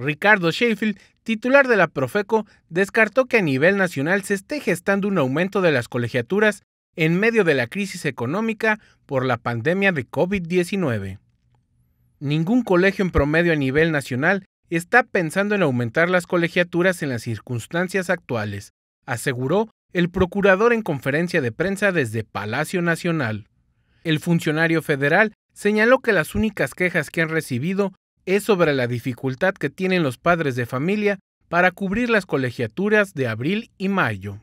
Ricardo Sheffield, titular de la Profeco, descartó que a nivel nacional se esté gestando un aumento de las colegiaturas en medio de la crisis económica por la pandemia de COVID-19. Ningún colegio en promedio a nivel nacional está pensando en aumentar las colegiaturas en las circunstancias actuales, aseguró el procurador en conferencia de prensa desde Palacio Nacional. El funcionario federal señaló que las únicas quejas que han recibido es sobre la dificultad que tienen los padres de familia para cubrir las colegiaturas de abril y mayo.